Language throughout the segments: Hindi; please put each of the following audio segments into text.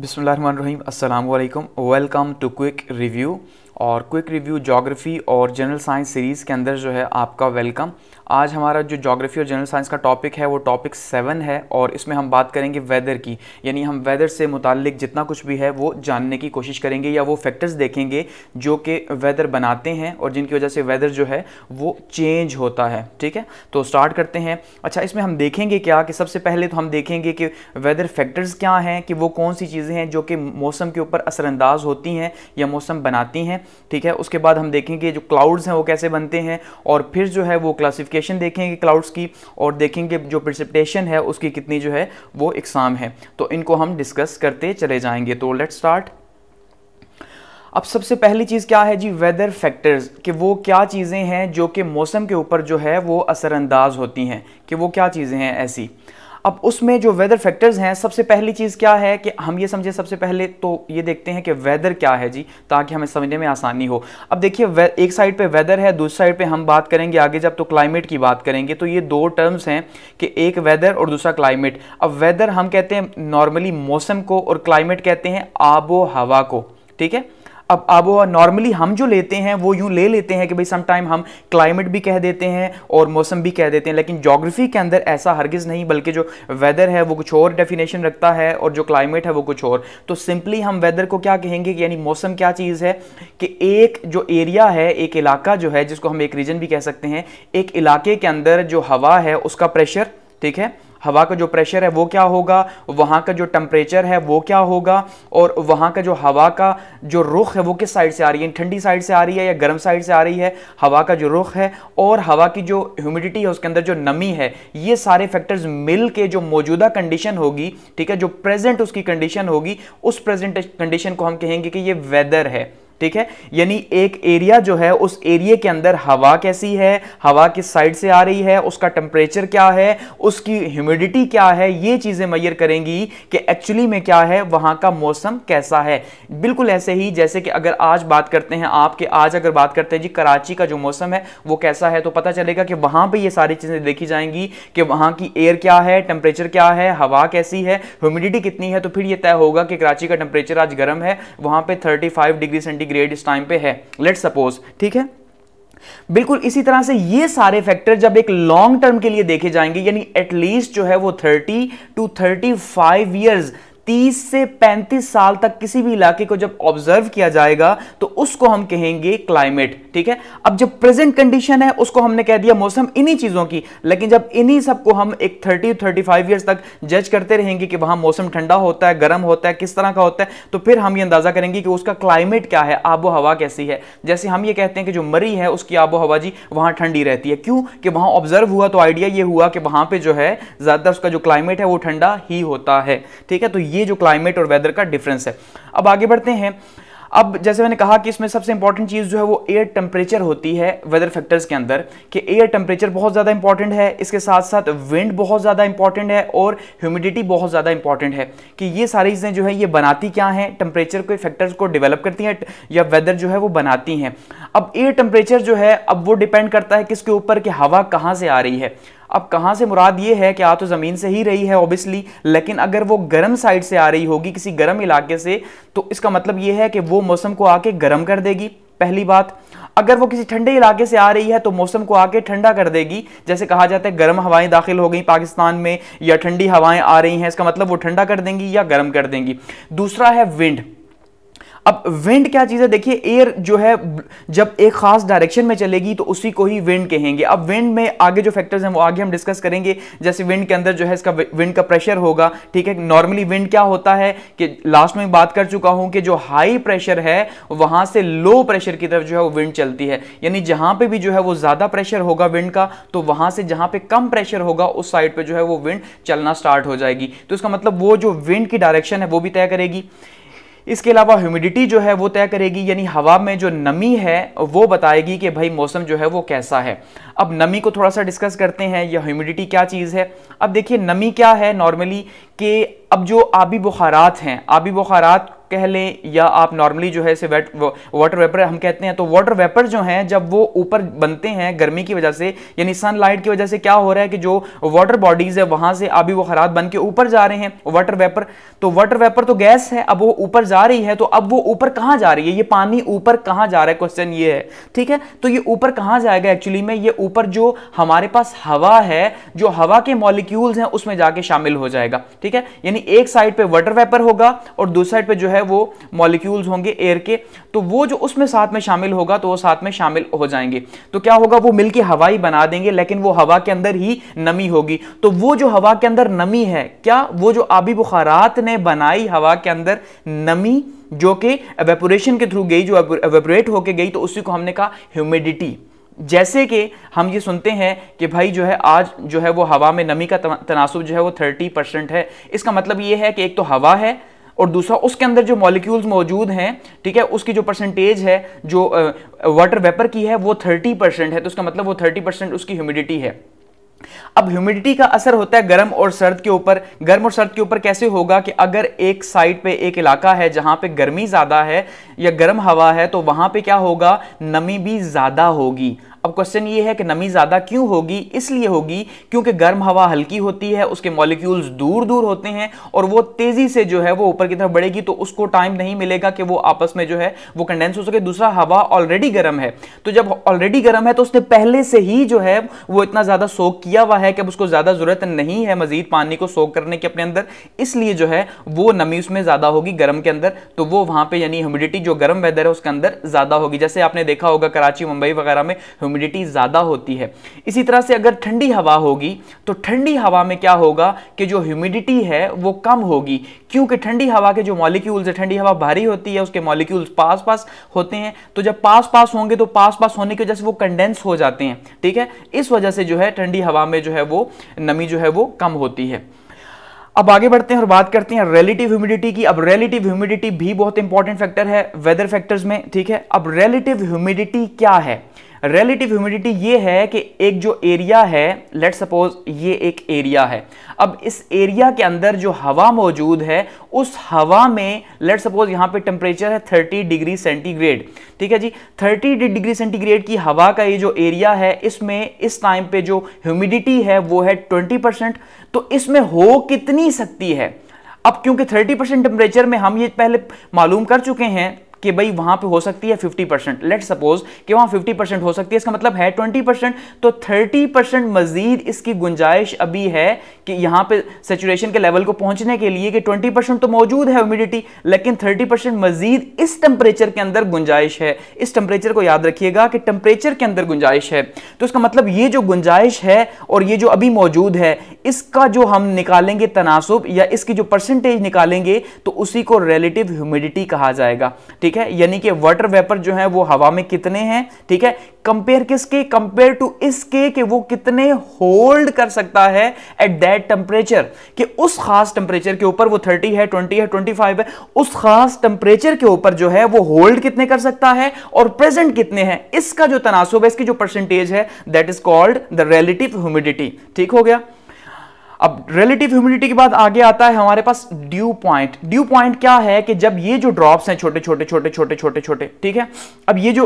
बिसम अल्लाम वेलकम टू क्विक रिव्यू और क्विक रिव्यू जोग्राफ़ी और जनरल साइंस सीरीज़ के अंदर जो है आपका वेलकम आज हमारा जो जोग्राफ़ी और जनरल साइंस का टॉपिक है वो टॉपिक सेवन है और इसमें हम बात करेंगे वेदर की यानी हम वेदर से मुतल जितना कुछ भी है वो जानने की कोशिश करेंगे या वो फैक्टर्स देखेंगे जो कि वेदर बनाते हैं और जिनकी वजह से वेदर जो है वो चेंज होता है ठीक है तो स्टार्ट करते हैं अच्छा इसमें हम देखेंगे क्या कि सबसे पहले तो हम देखेंगे कि वेदर फैक्टर्स क्या हैं कि वो कौन सी चीज़ें हैं जो कि मौसम के ऊपर असरअंदाज होती हैं या मौसम बनाती हैं ठीक है उसके बाद हम देखेंगे जो क्लाउड्स हैं वो कैसे बनते हैं और फिर जो है वो क्लासिफिकेशन देखेंगे क्लाउड्स की और देखेंगे जो प्रिसिपटेशन है उसकी कितनी जो है वो इकसाम है तो इनको हम डिस्कस करते चले जाएंगे तो लेट स्टार्ट अब सबसे पहली चीज़ क्या है जी वेदर फैक्टर्स कि वो क्या चीज़ें हैं जो कि मौसम के ऊपर जो है वो असरअंदाज होती हैं कि वो क्या चीज़ें हैं ऐसी अब उसमें जो वेदर फैक्टर्स हैं सबसे पहली चीज़ क्या है कि हम ये समझे सबसे पहले तो ये देखते हैं कि वेदर क्या है जी ताकि हमें समझने में आसानी हो अब देखिए एक साइड पे वेदर है दूसरी साइड पे हम बात करेंगे आगे जब तो क्लाइमेट की बात करेंगे तो ये दो टर्म्स हैं कि एक वेदर और दूसरा क्लाइमेट अब वेदर हम कहते हैं नॉर्मली मौसम को और क्लाइमेट कहते हैं आबो हवा को ठीक है अब अब नॉर्मली हम जो लेते हैं वो यूँ ले लेते हैं कि भाई समटाइम हम क्लाइमेट भी कह देते हैं और मौसम भी कह देते हैं लेकिन जोग्राफी के अंदर ऐसा हरगिज़ नहीं बल्कि जो वेदर है वो कुछ और डेफिनेशन रखता है और जो क्लाइमेट है वो कुछ और तो सिंपली हम वेदर को क्या कहेंगे यानी मौसम क्या चीज़ है कि एक जो एरिया है एक इलाका जो है जिसको हम एक रीजन भी कह सकते हैं एक इलाके के अंदर जो हवा है उसका प्रेशर ठीक है हवा का जो प्रेशर है वो क्या होगा वहाँ का जो टम्परेचर है वो क्या होगा और वहाँ का जो हवा का जो रुख है वो किस साइड से आ रही है ठंडी साइड से आ रही है या गर्म साइड से आ रही है हवा का जो रुख है और हवा की जो ह्यूमिडिटी है उसके अंदर जो नमी है ये सारे फैक्टर्स मिल के जो मौजूदा कंडीशन होगी ठीक है जो प्रेजेंट उसकी कंडीशन होगी उस प्रेजेंट कंडीशन को हम कहेंगे कि ये वेदर है ठीक है यानी एक एरिया जो है उस एरिए के अंदर हवा कैसी है हवा किस साइड से आ रही है उसका टेम्परेचर क्या है उसकी ह्यूमिडिटी क्या है ये चीज़ें मैयर करेंगी कि एक्चुअली में क्या है वहां का मौसम कैसा है बिल्कुल ऐसे ही जैसे कि अगर आज बात करते हैं आपके आज अगर बात करते हैं जी कराची का जो मौसम है वो कैसा है तो पता चलेगा कि वहां पर यह सारी चीज़ें देखी जाएंगी कि वहां की एयर क्या है टेम्परेचर क्या है हवा कैसी है ह्यूमिडिटी कितनी है तो फिर यह तय होगा कि कराची का टेम्परेचर आज गर्म है वहां पर थर्टी डिग्री सेंटीग्रेड ग्रेड इस टाइम पे है लेट सपोज ठीक है बिल्कुल इसी तरह से ये सारे फैक्टर जब एक लॉन्ग टर्म के लिए देखे जाएंगे यानी एटलीस्ट जो है वो 30 टू 35 फाइव ईयर्स 30 से 35 साल तक किसी भी इलाके को जब ऑब्जर्व किया जाएगा तो उसको हम कहेंगे क्लाइमेट ठीक है अब जब प्रेजेंट कंडीशन है उसको हमने कह दिया मौसम इन्हीं चीज़ों की लेकिन जब इन्हीं सबको हम एक 30 35 इयर्स तक जज करते रहेंगे कि वहां मौसम ठंडा होता है गर्म होता है किस तरह का होता है तो फिर हम ये अंदाज़ा करेंगे कि उसका क्लाइमेट क्या है आबो हवा कैसी है जैसे हम ये कहते हैं कि जो मरी है उसकी आबो हवा जी वहां ठंडी रहती है क्यों कि वहां ऑब्जर्व हुआ तो आइडिया ये हुआ कि वहां पर जो है ज़्यादातर उसका जो क्लाइमेट है वो ठंडा ही होता है ठीक है तो ये ये जो क्लाइमेट और वेदर का डिफरेंस है अब आगे बढ़ते हैं अब जैसे मैंने कहा कि इसमें सबसे इंपॉर्टेंट चीज़ जो है वो एयर टेम्परेचर होती है वेदर फैक्टर्स के अंदर कि एयर टेम्परेचर बहुत ज़्यादा इंपॉर्टेंट है इसके साथ साथ विंड बहुत ज़्यादा इंपॉर्टेंट है और ह्यूमिडिटी बहुत ज़्यादा इंपॉर्टेंट है कि ये सारी चीज़ें जो है ये बनाती क्या हैं टेम्परेचर के फैक्टर्स को डिवेलप करती हैं या वेदर जो है वो बनाती हैं अब एयर टेम्परेचर जो है अब वो डिपेंड करता है किसके ऊपर कि हवा कहाँ से आ रही है अब कहाँ से मुराद ये है कि आ तो ज़मीन से ही रही है ऑब्वियसली लेकिन अगर वो गर्म साइड से आ रही होगी किसी गर्म इलाके से तो इसका मतलब ये है कि वो मौसम को आके गर्म कर देगी पहली बात अगर वो किसी ठंडे इलाके से आ रही है तो मौसम को आके ठंडा कर देगी जैसे कहा जाता है गर्म हवाएं दाखिल हो गई पाकिस्तान में या ठंडी हवाएं आ रही हैं इसका मतलब वो ठंडा कर देंगी या गर्म कर देंगी दूसरा है विंड अब विंड क्या चीज़ है देखिए एयर जो है जब एक खास डायरेक्शन में चलेगी तो उसी को ही विंड कहेंगे अब विंड में आगे जो फैक्टर्स हैं वो आगे हम डिस्कस करेंगे जैसे विंड के अंदर जो है इसका विंड का प्रेशर होगा ठीक है नॉर्मली विंड क्या होता है कि लास्ट में बात कर चुका हूं कि जो हाई प्रेशर है वहां से लो प्रेशर की तरफ जो है वो विंड चलती है यानी जहां पर भी जो है वो ज़्यादा प्रेशर होगा विंड का तो वहां से जहां पर कम प्रेशर होगा उस साइड पर जो है वो विंड चलना स्टार्ट हो जाएगी तो इसका मतलब वो जो विंड की डायरेक्शन है वो भी तय करेगी इसके अलावा ह्यूमिडिटी जो है वो तय करेगी यानी हवा में जो नमी है वो बताएगी कि भाई मौसम जो है वो कैसा है अब नमी को थोड़ा सा डिस्कस करते हैं या ह्यूमिडिटी क्या चीज़ है अब देखिए नमी क्या है नॉर्मली कि अब जो आबी बुखारात हैं आबी बुखारात कह लें या आप नॉर्मली जो है इसे वेट वाटर वेपर हम कहते हैं तो वाटर वेपर जो हैं जब वो ऊपर बनते हैं गर्मी की वजह से यानी सनलाइट की वजह से क्या हो रहा है कि जो वाटर बॉडीज है वहां से वो वखरात बन के ऊपर जा रहे हैं वाटर वेपर तो वाटर वेपर तो गैस है अब वो ऊपर जा रही है तो अब वो ऊपर कहाँ जा रही है ये पानी ऊपर कहाँ जा रहा है क्वेश्चन ये है ठीक है तो ये ऊपर कहाँ जाएगा एक्चुअली में ये ऊपर जो हमारे पास हवा है जो हवा के मॉलिक्यूल्स हैं उसमें जाके शामिल हो जाएगा ठीक है यानी एक साइड पे वाटर वेपर होगा और दूसरी साइड पर जो है है वो मॉलिक्यूल्स होंगे एयर के तो वो जो उसमें साथ में शामिल होगा तो वो साथ में शामिल हो जाएंगे तो क्या होगा वो मिलकर हवा ही बना देंगे लेकिन वो हवा के अंदर ही नमी होगी तो वो जो हवा के अंदर नमी है क्या वो जो आबी बुखारात ने बनाई हवा के अंदर नमी जो कि एवेपोरेशन के थ्रू गई जो एवेपोरेट होके गई तो उसी को हमने कहा ह्यूमिडिटी जैसे कि हम ये सुनते हैं कि भाई जो है आज जो है वो हवा में नमी का तनासब जो है वो 30 परसेंट है इसका मतलब ये है कि एक तो हवा है और दूसरा उसके अंदर जो मॉलिक्यूल्स मौजूद हैं ठीक है उसकी जो परसेंटेज है जो वाटर वेपर की है वो थर्टी परसेंट है तो उसका मतलब वो थर्टी परसेंट उसकी ह्यूमिडिटी है अब ह्यूमिडिटी का असर होता है गर्म और सर्द के ऊपर गर्म और सर्द के ऊपर कैसे होगा कि अगर एक साइड पे एक इलाका है जहां पे गर्मी ज़्यादा है या गर्म हवा है तो वहां पे क्या होगा नमी भी ज़्यादा होगी अब क्वेश्चन ये है कि नमी ज़्यादा क्यों होगी इसलिए होगी क्योंकि गर्म हवा हल्की होती है उसके मॉलिक्यूल्स दूर दूर होते हैं और वो तेज़ी से जो है वो ऊपर की तरफ बढ़ेगी तो उसको टाइम नहीं मिलेगा कि वो आपस में जो है वो कंडेंस हो सके दूसरा हवा ऑलरेडी गर्म है तो जब ऑलरेडी गर्म है तो उसने पहले से ही जो है वो इतना ज़्यादा सोख किया हुआ है कि अब उसको ज़्यादा ज़रूरत नहीं है मज़ीद पानी को सोख करने के अपने अंदर इसलिए जो है वो नमी उसमें ज़्यादा होगी गर्म के अंदर तो वो वहाँ पर यानी ह्यूमिडिटी जो गर्म वेदर है उसके अंदर ज़्यादा होगी जैसे आपने देखा होगा कराची मुंबई वगैरह में ह्यूमिडिटी ज़्यादा होती है इसी तरह से अगर ठंडी हवा होगी तो ठंडी हवा में क्या होगा कि जो ह्यूमिडिटी है वो कम होगी क्योंकि ठंडी हवा के जो मॉलिक्यूल्स है ठंडी हवा भारी होती है उसके मॉलिक्यूल्स पास पास होते हैं तो जब पास पास होंगे तो पास पास होने की वजह से वो कंडेंस हो जाते हैं ठीक है इस वजह से जो है ठंडी हवा में जो है वो नमी जो है वो कम होती है अब आगे बढ़ते हैं और बात करते हैं रिलेटिव ह्यूमिडिटी की अब रिलेटिव ह्यूमिडिटी भी बहुत इंपॉर्टेंट फैक्टर है वेदर फैक्टर्स में ठीक है अब रिलेटिव ह्यूमिडिटी क्या है रिलेटिव ह्यूमिडिटी ये है कि एक जो एरिया है लेट सपोज ये एक एरिया है अब इस एरिया के अंदर जो हवा मौजूद है उस हवा में लेट सपोज यहाँ पे टेम्परेचर है 30 डिग्री सेंटीग्रेड ठीक है जी 30 डिग्री सेंटीग्रेड की हवा का ये जो एरिया है इसमें इस टाइम पे जो ह्यूमिडिटी है वो है 20 परसेंट तो इसमें हो कितनी सकती है अब क्योंकि 30 परसेंट टेम्परेचर में हम ये पहले मालूम कर चुके हैं कि भाई वहां पे हो सकती है 50 परसेंट लेट सपोज कि वहां 50 परसेंट हो सकती है इसका मतलब है 20 परसेंट तो 30 परसेंट मजीद इसकी गुंजाइश अभी है कि यहां पे सेचुरेशन के लेवल को पहुंचने के लिए कि 20 परसेंट तो मौजूद है ह्यूमिडिटी लेकिन 30 परसेंट मजीद इस टेम्परेचर के अंदर गुंजाइश है इस टेम्परेचर को याद रखिएगा कि टेम्परेचर के अंदर गुंजाइश है तो इसका मतलब ये जो गुंजाइश है और ये जो अभी मौजूद है इसका जो हम निकालेंगे तनासब या इसकी जो परसेंटेज निकालेंगे तो उसी को रिलेटिव ह्यूमिडिटी कहा जाएगा ठीक ठीक है यानी कि वाटर वेपर जो है वो हवा में कितने हैं ठीक है कंपेयर किसके कंपेयर टू इसके कि वो कितने होल्ड कर सकता है एट दैट टेम्परेचर कि उस खास टेम्परेचर के ऊपर वो 30 है 20 है 25 है उस खास टेम्परेचर के ऊपर जो है वो होल्ड कितने कर सकता है और प्रेजेंट कितने हैं इसका जो तनासुब है इसकी जो परसेंटेज है that is called the relative humidity ठीक हो गया अब रिलेटिव ह्यूमिडिटी के बाद आगे आता है हमारे पास ड्यू पॉइंट ड्यू पॉइंट क्या है कि जब ये जो ड्रॉप्स हैं छोटे छोटे छोटे छोटे छोटे छोटे ठीक है अब ये जो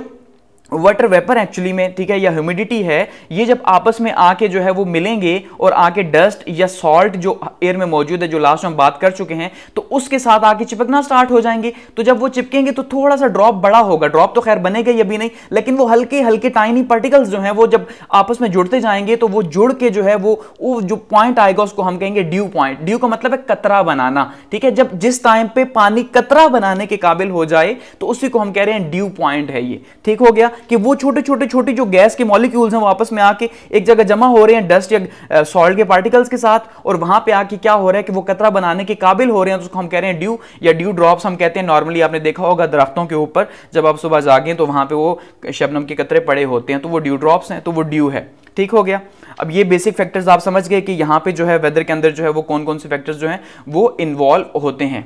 वाटर वेपर एक्चुअली में ठीक है या ह्यूमिडिटी है ये जब आपस में आके जो है वो मिलेंगे और आके डस्ट या सॉल्ट जो एयर में मौजूद है जो लास्ट हम बात कर चुके हैं तो उसके साथ आके चिपकना स्टार्ट हो जाएंगे तो जब वो चिपकेंगे तो थोड़ा सा ड्रॉप बड़ा होगा ड्रॉप तो खैर बनेगा ये भी नहीं लेकिन वो हल्के हल्के टाइनी पार्टिकल्स जो है वो जब आपस में जुड़ते जाएंगे तो वो जुड़ के जो है वो, वो जो पॉइंट आएगा उसको हम कहेंगे ड्यू पॉइंट ड्यू का मतलब है कतरा बनाना ठीक है जब जिस टाइम पे पानी कतरा बनाने के काबिल हो जाए तो उसी को हम कह रहे हैं ड्यू पॉइंट है ये ठीक हो गया कि वो छोटे छोटे छोटे जो गैस के मॉलिक्यूल्स हैं वापस में आके एक जगह जमा हो रहे हैं डस्ट या सॉल्ट के पार्टिकल्स के साथ और वहां पे आके क्या हो रहा है कि वो कतरा बनाने के काबिल हो रहे हैं तो उसको हम कह रहे हैं ड्यू या ड्यू ड्रॉप्स हम कहते हैं नॉर्मली आपने देखा होगा दरख्तों के ऊपर जब आप सुबह जागे तो वहां पर वो शबनम के कतरे पड़े होते हैं तो वो ड्यू ड्रॉप्स हैं तो वो ड्यू है ठीक हो गया अब ये बेसिक फैक्टर्स आप समझ गए कि यहाँ पे जो है वेदर के अंदर जो है वो कौन कौन से फैक्टर्स जो हैं वो इन्वॉल्व होते हैं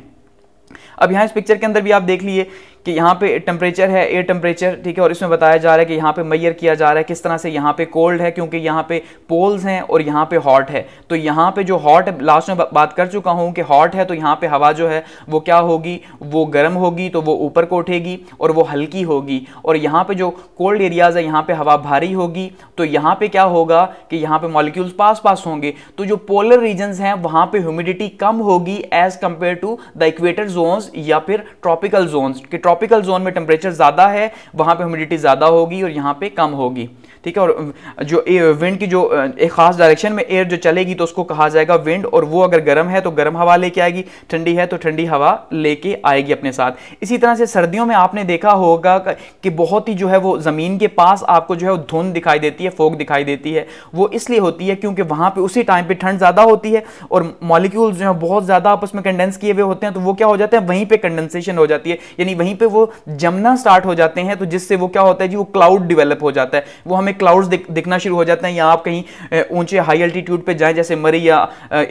अब यहाँ इस पिक्चर के अंदर भी आप देख लीजिए कि यहाँ पे टेम्परेचर है एयर टेम्परेचर ठीक है और इसमें बताया जा रहा है कि यहाँ पे मैयर किया जा रहा है किस तरह से यहाँ पे कोल्ड है क्योंकि यहाँ पे पोल्स हैं और यहाँ पे हॉट है तो यहाँ पे जो हॉट लास्ट में बात कर चुका हूँ कि हॉट है तो यहाँ पे हवा जो है वो क्या होगी वो गर्म होगी तो वो ऊपर को उठेगी और वो हल्की होगी और यहाँ पर जो कोल्ड एरियाज है यहाँ पर हवा भारी होगी तो यहाँ पर क्या होगा कि यहाँ पर मॉलिक्यूल्स पास पास होंगे तो जो पोलर रीजन्स हैं वहाँ पर ह्यूमिडिटी कम होगी as compared to the equator zones या फिर ट्रॉपिकल जोन कि ट्रॉपिकल जोन में टेम्परेचर ज़्यादा है वहाँ पे ह्यूमिडिटी ज़्यादा होगी और यहाँ पे कम होगी ठीक है और जो विंड की जो एक खास डायरेक्शन में एयर जो चलेगी तो उसको कहा जाएगा विंड और वो अगर गर्म है तो गर्म हवा लेके आएगी ठंडी है तो ठंडी हवा लेके आएगी अपने साथ इसी तरह से सर्दियों में आपने देखा होगा कि बहुत ही जो है वो ज़मीन के पास आपको जो है धुंध दिखाई देती है फोक दिखाई देती है वो इसलिए होती है क्योंकि वहाँ पर उसी टाइम पर ठंड ज़्यादा होती है और मॉलिक्यूल जो है बहुत ज़्यादा आपस में कंडेंस किए हुए होते हैं तो वो क्या हो जाते हैं वहीं पर कंडेंसेशन हो जाती है यानी वहीं पर वो जमना स्टार्ट हो जाते हैं तो जिससे वो क्या होता है जी वो क्लाउड डिवेलप हो जाता है वो हमें हमें क्लाउड्स दिख, दिखना शुरू हो जाते हैं या आप कहीं ऊंचे हाई एल्टीट्यूड पे जाएं जैसे मरी या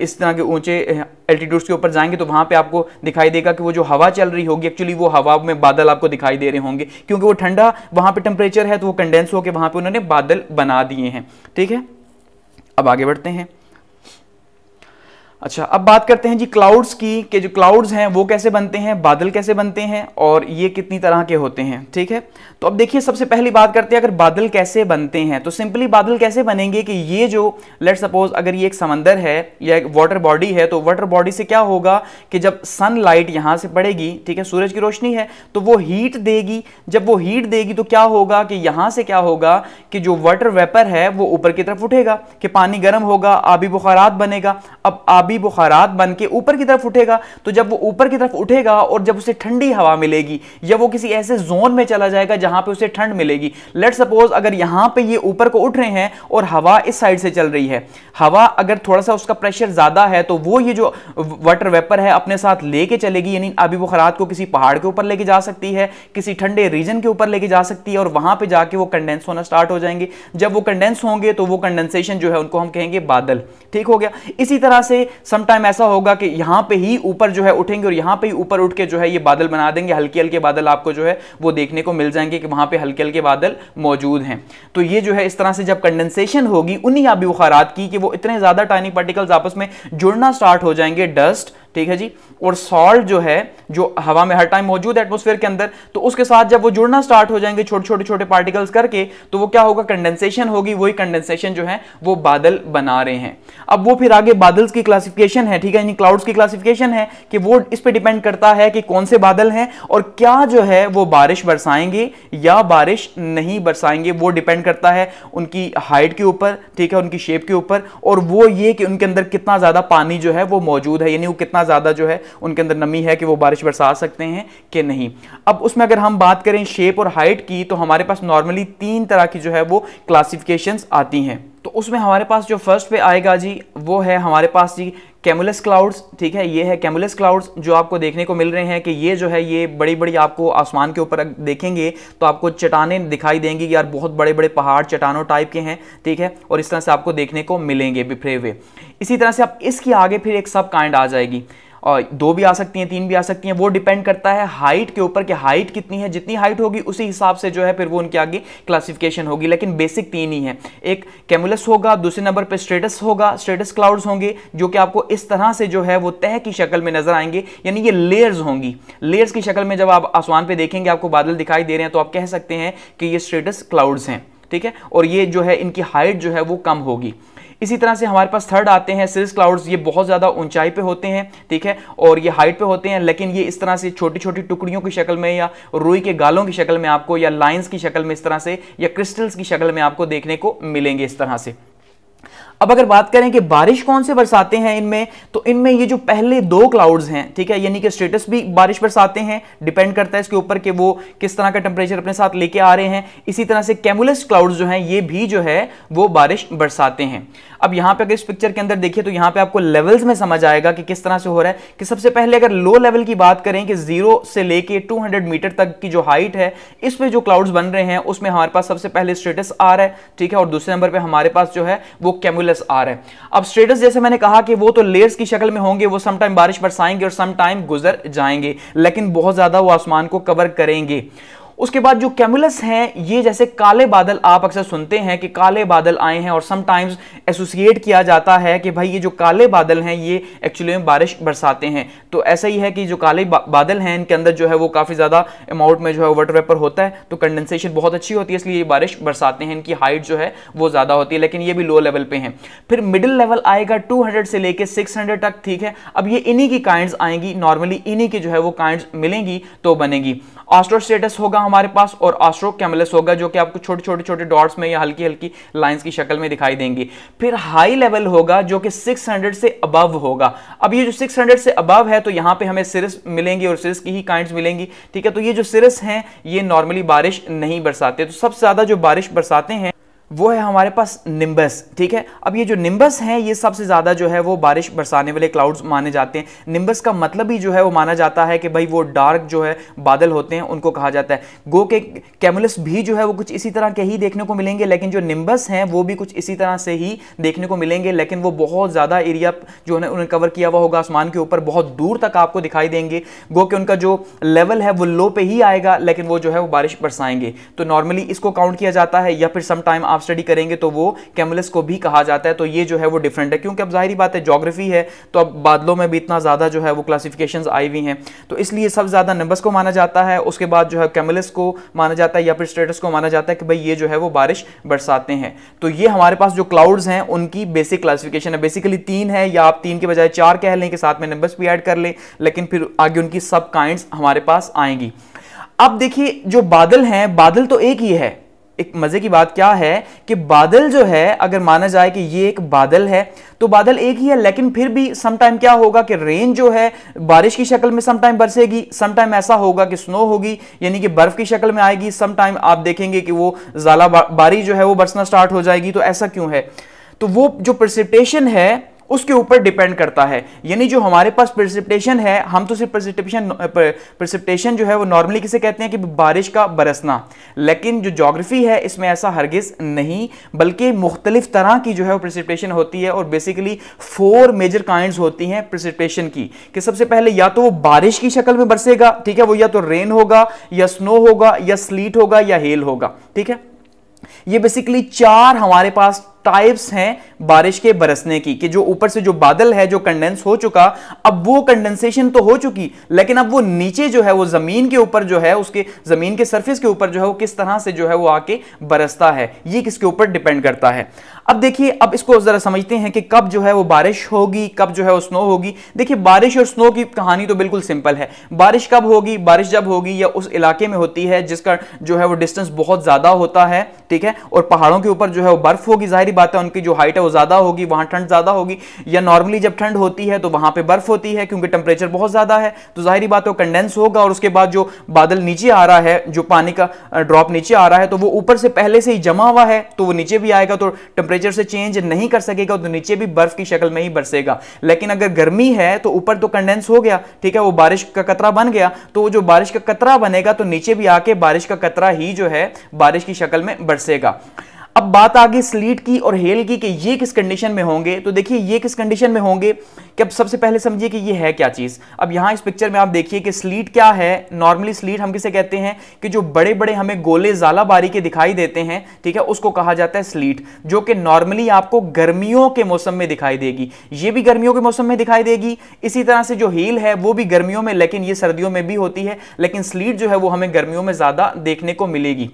इस तरह के ऊंचे एल्टीट्यूड्स के ऊपर जाएंगे तो वहाँ पे आपको दिखाई देगा कि वो जो हवा चल रही होगी एक्चुअली वो हवा में बादल आपको दिखाई दे रहे होंगे क्योंकि वो ठंडा वहाँ पर टेम्परेचर है तो वो कंडेंस होकर वहाँ पर उन्होंने बादल बना दिए हैं ठीक है अब आगे बढ़ते हैं अच्छा अब बात करते हैं जी क्लाउड्स की कि जो क्लाउड्स हैं वो कैसे बनते हैं बादल कैसे बनते हैं और ये कितनी तरह के होते हैं ठीक है तो अब देखिए सबसे पहली बात करते हैं अगर बादल कैसे बनते हैं तो सिंपली बादल कैसे बनेंगे कि ये जो लेट सपोज अगर ये एक समंदर है या एक वाटर बॉडी है तो वाटर बॉडी से क्या होगा कि जब सन लाइट यहाँ से पड़ेगी ठीक है सूरज की रोशनी है तो वो हीट देगी जब वो हीट देगी तो क्या होगा कि यहाँ से क्या होगा कि जो वाटर वेपर है वो ऊपर की तरफ उठेगा कि पानी गर्म होगा आबी बुखारात बनेगा अब आबी आबी बुखारात बन के ऊपर की तरफ उठेगा तो जब वो ऊपर की तरफ उठेगा और जब उसे ठंडी हवा मिलेगी या वो किसी ऐसे जोन में चला जाएगा जहां पे उसे ठंड मिलेगी लेट सपोज अगर यहां पे ये ऊपर को उठ रहे हैं और हवा इस साइड से चल रही है हवा अगर थोड़ा सा उसका प्रेशर ज़्यादा है तो वो ये जो वाटर वेपर है अपने साथ लेके चलेगी यानी आबी बुखारात को किसी पहाड़ के ऊपर लेके जा सकती है किसी ठंडे रीजन के ऊपर लेके जा सकती है और वहां पर जाके वो कंडेंस होना स्टार्ट हो जाएंगे जब वो कंडेंस होंगे तो वो कंडेंसेशन जो है उनको हम कहेंगे बादल ठीक हो गया इसी तरह से समटाइम ऐसा होगा कि यहां पे ही ऊपर जो है उठेंगे और यहां पे ही ऊपर उठ के जो है ये बादल बना देंगे हल्के हल्के बादल आपको जो है वो देखने को मिल जाएंगे कि वहां पे हल्के हल्के बादल मौजूद हैं तो ये जो है इस तरह से जब कंडेंसेशन होगी उन्हीं आबी बुखारात की कि वो इतने ज़्यादा टाइनिंग पार्टिकल्स आपस में जुड़ना स्टार्ट हो जाएंगे डस्ट ठीक है जी और सॉल्ट जो है जो हवा में हर टाइम मौजूद है एटमोसफेयर के अंदर तो उसके साथ जब वो जुड़ना स्टार्ट हो जाएंगे छोटे छोटे छोटे पार्टिकल्स करके तो वो क्या होगा कंडेंसेशन होगी वही कंडेंसेशन जो है वो बादल बना रहे हैं अब वो फिर आगे बादल्स की क्लासिफिकेशन है ठीक है यानी क्लाउड्स की क्लासिफिकेशन है कि वो इस पर डिपेंड करता है कि कौन से बादल हैं और क्या जो है वो बारिश बरसाएंगे या बारिश नहीं बरसाएंगे वो डिपेंड करता है उनकी हाइट के ऊपर ठीक है उनकी शेप के ऊपर और वो ये कि उनके अंदर कितना ज़्यादा पानी जो है वो मौजूद है यानी वो कितना ज़्यादा जो है उनके अंदर नमी है कि वो बारिश बरसा सकते हैं कि नहीं अब उसमें अगर हम बात करें शेप और हाइट की तो हमारे पास नॉर्मली तीन तरह की जो है वो क्लासिफिकेशन आती हैं तो उसमें हमारे पास जो फर्स्ट पे आएगा जी वो है हमारे पास जी कैमुलस क्लाउड्स ठीक है ये है कैमुलस क्लाउड्स जो आपको देखने को मिल रहे हैं कि ये जो है ये बड़ी बड़ी आपको आसमान के ऊपर देखेंगे तो आपको चटाने दिखाई देंगी यार बहुत बड़े बड़े पहाड़ चटानों टाइप के हैं ठीक है और इस तरह से आपको देखने को मिलेंगे बिफरे हुए इसी तरह से आप इसके आगे फिर एक सब काइंड आ जाएगी दो भी आ सकती हैं तीन भी आ सकती हैं वो डिपेंड करता है हाइट के ऊपर कि हाइट कितनी है जितनी हाइट होगी उसी हिसाब से जो है फिर वो उनके आगे क्लासिफिकेशन होगी लेकिन बेसिक तीन ही है एक कैमुलस होगा दूसरे नंबर पर स्टेटस होगा स्टेटस क्लाउड्स होंगे जो कि आपको इस तरह से जो है वो तह की शक्ल में नजर आएंगे यानी ये लेयर्स होंगी लेयर्स की शक्ल में जब आप आसमान पर देखेंगे आपको बादल दिखाई दे रहे हैं तो आप कह सकते हैं कि ये स्टेटस क्लाउड्स हैं ठीक है और ये जो है इनकी हाइट जो है वो कम होगी इसी तरह से हमारे पास थर्ड आते हैं सिल्स क्लाउड्स ये बहुत ज़्यादा ऊंचाई पे होते हैं ठीक है और ये हाइट पे होते हैं लेकिन ये इस तरह से छोटी छोटी टुकड़ियों की शक्ल में या रुई के गालों की शक्ल में आपको या लाइन्स की शक्ल में इस तरह से या क्रिस्टल्स की शक्ल में आपको देखने को मिलेंगे इस तरह से अब अगर बात करें कि बारिश कौन से बरसाते हैं इनमें तो इनमें ये जो पहले दो क्लाउड्स हैं ठीक है यानी कि स्टेटस भी बारिश बरसाते हैं डिपेंड करता है इसके ऊपर कि वो किस तरह का टेम्परेचर अपने साथ लेके आ रहे हैं इसी तरह से कैमुलस क्लाउड जो है ये भी जो है वो बारिश बरसाते हैं अब यहां पे अगर इस पिक्चर के अंदर देखिए तो यहां पे आपको लेवल्स में समझ आएगा कि किस तरह से हो रहा है कि सबसे पहले अगर लो लेवल की बात करें कि जीरो से लेके 200 मीटर तक की जो हाइट है इस पे जो क्लाउड्स बन रहे हैं उसमें हमारे पास सबसे पहले स्टेटस आ रहा है ठीक है और दूसरे नंबर पर हमारे पास जो है वो कैमुलस आ रहे है अब स्ट्रेटस जैसे मैंने कहा कि वो तो लेयर्स की शक्ल में होंगे वो समटाइम बारिश बरसाएंगे और समटाइम गुजर जाएंगे लेकिन बहुत ज्यादा वो आसमान को कवर करेंगे उसके बाद जो कैमुलस हैं ये जैसे काले बादल आप अक्सर सुनते हैं कि काले बादल आए हैं और समटाइम्स एसोसिएट किया जाता है कि भाई ये जो काले बादल हैं ये एक्चुअली में बारिश बरसाते हैं तो ऐसा ही है कि जो काले बादल हैं इनके अंदर जो है वो काफ़ी ज़्यादा अमाउंट में जो है वाटर वेपर होता है तो कंडेंसेशन बहुत अच्छी होती है इसलिए ये बारिश बरसाते हैं इनकी हाइट जो है वो ज़्यादा होती है लेकिन ये भी लो लेवल पर हैं फिर मिडिल लेवल आएगा टू से लेकर सिक्स तक ठीक है अब ये इन्हीं की काइंड्स आएंगी नॉर्मली इन्हीं की जो है वो काइंड्स मिलेंगी तो बनेगी ऑस्ट्रोस्टेटस होगा हमारे पास और ऑस्ट्रो कैमलस होगा जो कि आपको छोटे छोटे छोटे डॉट्स में या हल्की हल्की लाइंस की शक्ल में दिखाई देंगी फिर हाई लेवल होगा जो कि 600 से अबव होगा अब ये जो 600 से अबव है तो यहाँ पे हमें सिरस मिलेंगी और सिरस की ही काइंड मिलेंगी ठीक है तो ये जो सिरस हैं ये नॉर्मली बारिश नहीं बरसाते तो सबसे ज़्यादा जो बारिश बरसाते हैं वो है हमारे पास निम्बस ठीक है अब ये जो निम्बस हैं ये सबसे ज़्यादा जो है वो बारिश बरसाने वाले क्लाउड्स माने जाते हैं निम्बस का मतलब ही जो है वो माना जाता है कि भाई वो डार्क जो है बादल होते हैं उनको कहा जाता है गो के कैमुलस भी जो है वो कुछ इसी तरह के ही देखने को मिलेंगे लेकिन जो निम्बस हैं वो भी कुछ इसी तरह से ही देखने को मिलेंगे लेकिन वो बहुत ज़्यादा एरिया जो है उन्हें कवर किया हुआ होगा आसमान के ऊपर बहुत दूर तक आपको दिखाई देंगे गो के उनका जो लेवल है वो लो पे ही आएगा लेकिन वो जो है वो बारिश बरसाएंगे तो नॉर्मली इसको काउंट किया जाता है या फिर समटाइम आप आप स्टडी करेंगे तो वो कैमुलस को भी कहा जाता है तो ये जो है वो डिफरेंट है क्योंकि अब जाहिर बात है जोग्राफी है तो अब बादलों में भी इतना ज़्यादा जो है वो क्लासिफिकेशन आई हुई हैं तो इसलिए सबसे ज़्यादा नंबर्स को माना जाता है उसके बाद जो है कैमुलस को माना जाता है या फिर स्टेटस को माना जाता है कि भाई ये जो है वो बारिश बरसाते हैं तो ये हमारे पास जो क्लाउड्स हैं उनकी बेसिक क्लासिफिकेशन है बेसिकली तीन है या आप तीन के बजाय चार कह लें कि साथ में नंबर्स भी ऐड कर लें लेकिन फिर आगे उनकी सब काइंड्स हमारे पास आएंगी अब देखिए जो बादल हैं बादल तो एक ही है एक मजे की बात क्या है कि बादल जो है अगर माना जाए कि ये एक बादल है तो बादल एक ही है लेकिन फिर भी समटाइम क्या होगा कि रेन जो है बारिश की शक्ल में समटाइम बरसेगी समटाइम ऐसा होगा कि स्नो होगी यानी कि बर्फ की शक्ल में आएगी समटाइम आप देखेंगे कि वो जाला बारी जो है वो बरसना स्टार्ट हो जाएगी तो ऐसा क्यों है तो वो जो प्रसिपिटेशन है उसके ऊपर डिपेंड करता है यानी जो हमारे पास प्रसिप्टेशन है हम तो सिर्फ प्रसिप्टेशन प्रसिप्टेशन जो है वो नॉर्मली किसे कहते हैं कि बारिश का बरसना लेकिन जो जोग्राफी है इसमें ऐसा हरगिज नहीं बल्कि मुख्तलिफ तरह की जो है वो प्रसिप्टेशन होती है और बेसिकली फोर मेजर काइंड होती हैं प्रसिप्टेशन की कि सबसे पहले या तो वो बारिश की शक्ल में बरसेगा ठीक है वो या तो रेन होगा या स्नो होगा या स्लीट होगा या हेल होगा ठीक है ये बेसिकली चार हमारे पास टाइप्स हैं बारिश के बरसने की कि जो ऊपर से जो बादल है जो कंडेंस हो चुका अब वो कंडेंसेशन तो हो चुकी लेकिन अब वो नीचे जो है वो जमीन के ऊपर जो है उसके जमीन के सरफेस के ऊपर जो है वो किस तरह से जो है वो आके बरसता है ये किसके ऊपर डिपेंड करता है अब देखिए अब इसको जरा समझते हैं कि कब जो है वो बारिश होगी कब जो है वो स्नो होगी देखिए बारिश और स्नो की कहानी तो बिल्कुल सिंपल है बारिश कब होगी बारिश जब होगी या उस इलाके में होती है जिसका जो है वो डिस्टेंस बहुत ज्यादा होता है ठीक है और पहाड़ों के ऊपर जो है वो बर्फ होगी जाहिर बात है उनकी जो हाइट है वो ज़्यादा होगी वहां ठंड ज़्यादा होगी या नॉर्मली जब ठंड होती है तो वहां पर बर्फ़ होती है क्योंकि टेम्परेचर बहुत ज़्यादा है तो जाहिर बात है वो कंडेंस होगा और उसके बाद जो बादल नीचे आ रहा है जो पानी का ड्रॉप नीचे आ रहा है तो वो ऊपर से पहले से ही जमा हुआ है तो वो नीचे भी आएगा तो टेम्परेचर से चेंज नहीं कर सकेगा तो नीचे भी बर्फ़ की शक्ल में ही बरसेगा लेकिन अगर गर्मी है तो ऊपर तो कंडेंस हो गया ठीक है वो बारिश का कतरा बन गया तो वो जो बारिश का कतरा बनेगा तो नीचे भी आके बारिश का कतरा ही जो है बारिश की शक्ल में बरसेगा अब बात आ गई स्लीट की और हेल की कि ये किस कंडीशन में होंगे तो देखिए ये किस कंडीशन में होंगे कि अब सबसे पहले समझिए कि ये है क्या चीज़ अब यहां इस पिक्चर में आप देखिए कि स्लीट क्या है नॉर्मली स्लीट हम किसे कहते हैं कि जो बड़े बड़े हमें गोले जाला बारी के दिखाई देते हैं ठीक है उसको कहा जाता है स्लीट जो कि नॉर्मली आपको गर्मियों के मौसम में दिखाई देगी ये भी गर्मियों के मौसम में दिखाई देगी इसी तरह से जो हील है वो भी गर्मियों में लेकिन ये सर्दियों में भी होती है लेकिन स्लीट जो है वो हमें गर्मियों में ज़्यादा देखने को मिलेगी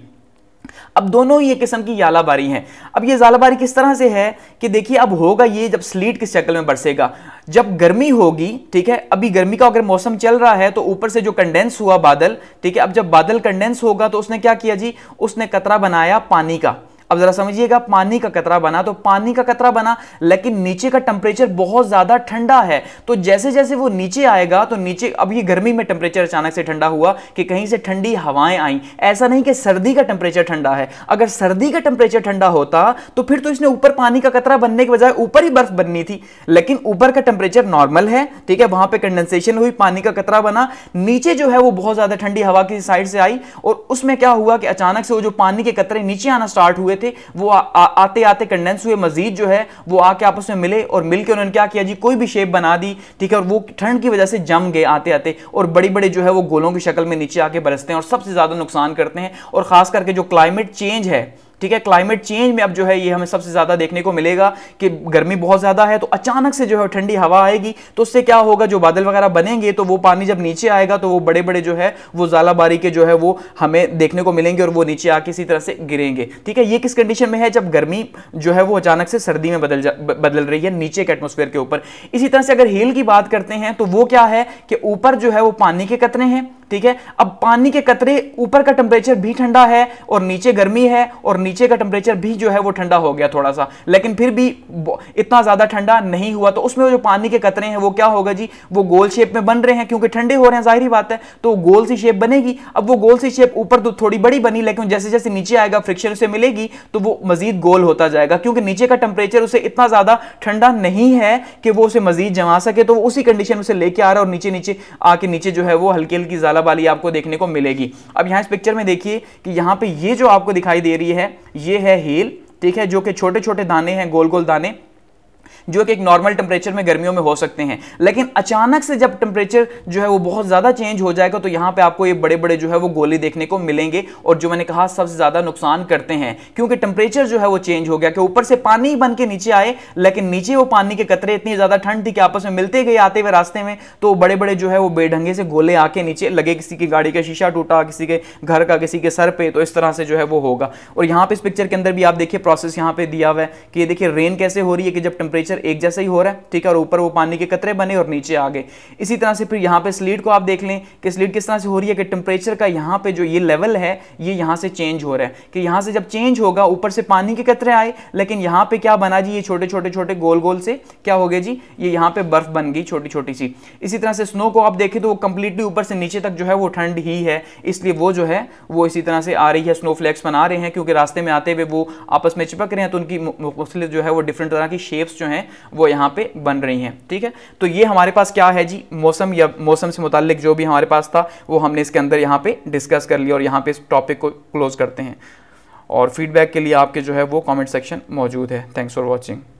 अब दोनों ही एक किस्म की जालाबारी हैं अब ये जालाबारी किस तरह से है कि देखिए अब होगा ये जब स्लीट की शक्ल में बरसेगा जब गर्मी होगी ठीक है अभी गर्मी का अगर मौसम चल रहा है तो ऊपर से जो कंडेंस हुआ बादल ठीक है अब जब बादल कंडेंस होगा तो उसने क्या किया जी उसने कतरा बनाया पानी का अब जरा समझिएगा पानी का कतरा बना तो पानी का कतरा बना लेकिन नीचे का टेम्परेचर बहुत ज़्यादा ठंडा है तो जैसे जैसे वो नीचे आएगा तो नीचे अब ये गर्मी में टेम्परेचर अचानक से ठंडा हुआ कि कहीं से ठंडी हवाएं आई ऐसा नहीं कि सर्दी का टेम्परेचर ठंडा है अगर सर्दी का टेम्परेचर ठंडा होता तो फिर तो इसने ऊपर पानी का कतरा बनने के बजाय ऊपर ही बर्फ बननी थी लेकिन ऊपर का टेम्परेचर नॉर्मल है ठीक है वहां पर कंडेंसेशन हुई पानी का कतरा बना नीचे जो है वो बहुत ज़्यादा ठंडी हवा की साइड से आई और उसमें क्या हुआ कि अचानक से वो जो पानी के कतरे नीचे आना स्टार्ट हुए हुए थे वो आ, आ, आते आते कंडेंस हुए मजीद जो है वो आके आपस में मिले और मिलकर उन्होंने क्या किया जी कोई भी शेप बना दी ठीक है और वो ठंड की वजह से जम गए आते आते और बड़ी बड़े जो है वो गोलों की शक्ल में नीचे आके बरसते हैं और सबसे ज़्यादा नुकसान करते हैं और ख़ास करके जो क्लाइमेट चेंज है ठीक है क्लाइमेट चेंज में अब जो है ये हमें सबसे ज़्यादा देखने को मिलेगा कि गर्मी बहुत ज़्यादा है तो अचानक से जो है ठंडी हवा आएगी तो उससे क्या होगा जो बादल वगैरह बनेंगे तो वो पानी जब नीचे आएगा तो वो बड़े बड़े जो है वो जालाबारी के जो है वो हमें देखने को मिलेंगे और वो नीचे आके इसी तरह से गिरेंगे ठीक है ये किस कंडीशन में है जब गर्मी जो है वो अचानक से सर्दी में बदल बदल रही है नीचे के एटमोसफेयर के ऊपर इसी तरह से अगर हिल की बात करते हैं तो वो क्या है कि ऊपर जो है वो पानी के कतरे हैं ठीक है अब पानी के कतरे ऊपर का टेम्परेचर भी ठंडा है और नीचे गर्मी है और नीचे का टेम्परेचर भी जो है वो ठंडा हो गया थोड़ा सा लेकिन फिर भी इतना ज़्यादा ठंडा नहीं हुआ तो उसमें जो पानी के कतरे हैं वो क्या होगा जी वो गोल शेप में बन रहे हैं क्योंकि ठंडे हो रहे हैं जाहिर बात है तो गोल सी शेप बनेगी अब वो गोल सी शेप ऊपर तो थोड़ी बड़ी बनी लेकिन जैसे जैसे नीचे आएगा फ्रिक्शन उसे मिलेगी तो वो मजीद गोल होता जाएगा क्योंकि नीचे का टेम्परेचर उसे इतना ज़्यादा ठंडा नहीं है कि वो उसे मजीद जमा सके तो उसी कंडीशन उसे लेके आ रहा है और नीचे नीचे आके नीचे जो है वो हल्की हल्की काला वाली आपको देखने को मिलेगी अब यहाँ इस पिक्चर में देखिए कि यहाँ पे ये जो आपको दिखाई दे रही है ये है हील ठीक है जो कि छोटे छोटे दाने हैं गोल गोल दाने जो कि एक नॉर्मल टेम्परेचर में गर्मियों में हो सकते हैं लेकिन अचानक से जब टेम्परेचर जो है वो बहुत ज़्यादा चेंज हो जाएगा तो यहाँ पे आपको ये बड़े बड़े जो है वो गोले देखने को मिलेंगे और जो मैंने कहा सबसे ज़्यादा नुकसान करते हैं क्योंकि टेम्परेचर जो है वो चेंज हो गया कि ऊपर से पानी ही बन के नीचे आए लेकिन नीचे वो पानी के कतरे इतनी ज़्यादा ठंड थी कि आपस में मिलते गए आते हुए रास्ते में तो बड़े बड़े जो है वो बेढंगे से गोले आके नीचे लगे किसी की गाड़ी का शीशा टूटा किसी के घर का किसी के सर पर तो इस तरह से जो है वो होगा और यहाँ पे इस पिक्चर के अंदर भी आप देखिए प्रोसेस यहाँ पे दिया हुआ है कि देखिए रेन कैसे हो रही है कि जब टेम्परेचर टेम्परेचर एक जैसा ही हो रहा है ठीक है और ऊपर वो पानी के कतरे बने और नीचे आ गए इसी तरह से फिर यहाँ पे स्लीड को आप देख लें कि स्लीड किस तरह से हो रही है कि टेम्परेचर का यहाँ पे जो ये लेवल है ये यहाँ से चेंज हो रहा है कि यहाँ से जब चेंज होगा ऊपर से पानी के कतरे आए लेकिन यहाँ पे क्या बना जी ये छोटे छोटे छोटे गोल गोल से क्या हो गया जी ये यहाँ पे बर्फ बन गई छोटी छोटी सी इसी तरह से स्नो को आप देखें तो वो कंप्लीटली ऊपर से नीचे तक जो है वो ठंड ही है इसलिए वो जो है वो इसी तरह से आ रही है स्नो फ्लैक्स बना रहे हैं क्योंकि रास्ते में आते हुए वो आपस में चिपक रहे हैं तो उनकी जो है वो डिफरेंट तरह की शेप्स जो हैं वो यहाँ पे बन रही हैं ठीक है तो ये हमारे पास क्या है जी मौसम या मौसम से मुतल जो भी हमारे पास था वो हमने इसके अंदर यहाँ पे डिस्कस कर लिया और यहाँ पे इस टॉपिक को क्लोज करते हैं और फीडबैक के लिए आपके जो है वो कमेंट सेक्शन मौजूद है थैंक्स फॉर वॉचिंग